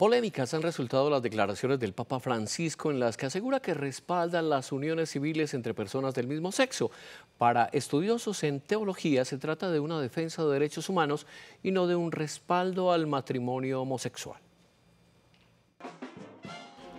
Polémicas han resultado las declaraciones del Papa Francisco en las que asegura que respaldan las uniones civiles entre personas del mismo sexo. Para estudiosos en teología se trata de una defensa de derechos humanos y no de un respaldo al matrimonio homosexual.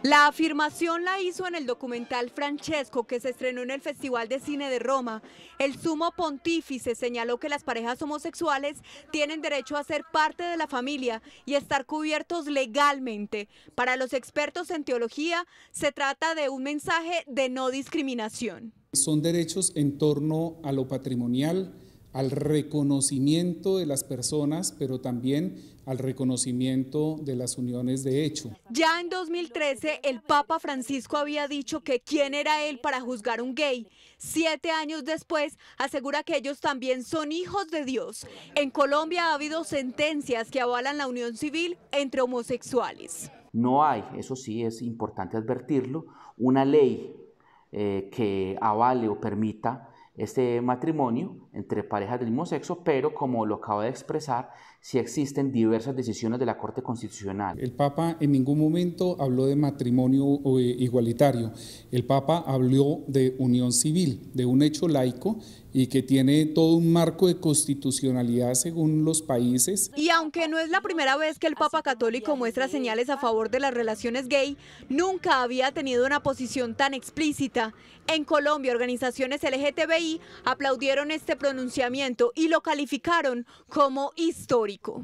La afirmación la hizo en el documental Francesco que se estrenó en el Festival de Cine de Roma. El sumo pontífice señaló que las parejas homosexuales tienen derecho a ser parte de la familia y estar cubiertos legalmente. Para los expertos en teología, se trata de un mensaje de no discriminación. Son derechos en torno a lo patrimonial, al reconocimiento de las personas, pero también al reconocimiento de las uniones de hecho. Ya en 2013 el Papa Francisco había dicho que quién era él para juzgar un gay. Siete años después asegura que ellos también son hijos de Dios. En Colombia ha habido sentencias que avalan la unión civil entre homosexuales. No hay, eso sí es importante advertirlo, una ley eh, que avale o permita este matrimonio entre parejas del mismo sexo, pero como lo acaba de expresar, si existen diversas decisiones de la Corte Constitucional. El Papa en ningún momento habló de matrimonio eh, igualitario, el Papa habló de unión civil, de un hecho laico y que tiene todo un marco de constitucionalidad según los países. Y aunque no es la primera vez que el Papa Católico muestra señales a favor de las relaciones gay, nunca había tenido una posición tan explícita. En Colombia, organizaciones LGTBI aplaudieron este pronunciamiento y lo calificaron como histórico.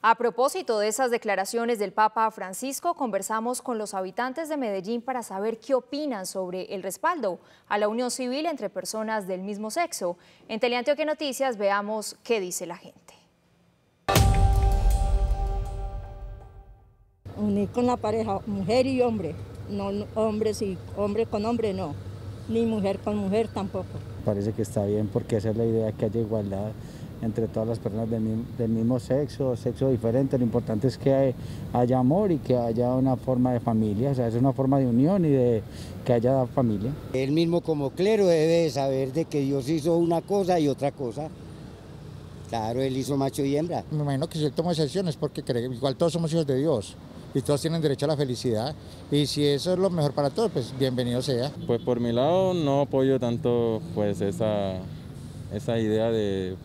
A propósito de esas declaraciones del Papa Francisco, conversamos con los habitantes de Medellín para saber qué opinan sobre el respaldo a la unión civil entre personas del mismo sexo. En Teleantioque Noticias veamos qué dice la gente. Unir con la pareja, mujer y hombre, no hombres y hombre con hombre no ni mujer con mujer tampoco. Parece que está bien porque esa es la idea, que haya igualdad entre todas las personas del mismo, sexo, sexo diferente. Lo importante es que haya amor y que haya una forma de familia, o sea, es una forma de unión y de que haya familia. Él mismo como clero debe saber de que Dios hizo una cosa y otra cosa. Claro, él hizo macho y hembra. Me imagino que si él toma excepciones porque cree, igual todos somos hijos de Dios y todos tienen derecho a la felicidad. Y si eso es lo mejor para todos, pues bienvenido sea. Pues por mi lado no apoyo tanto pues esa, esa idea de,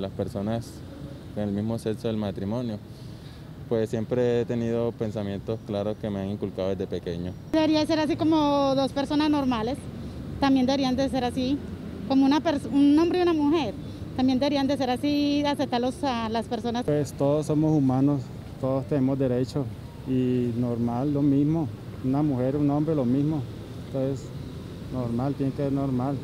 las personas el mismo sexo del matrimonio. Pues siempre he tenido pensamientos claros que me han inculcado desde pequeño. Debería ser así como dos personas normales, también deberían de ser así, como una un hombre y una mujer, también deberían de ser así, aceptarlos a las personas. Pues todos somos humanos, todos tenemos derechos, y normal lo mismo, una mujer, un hombre lo mismo, entonces normal, tiene que ser normal.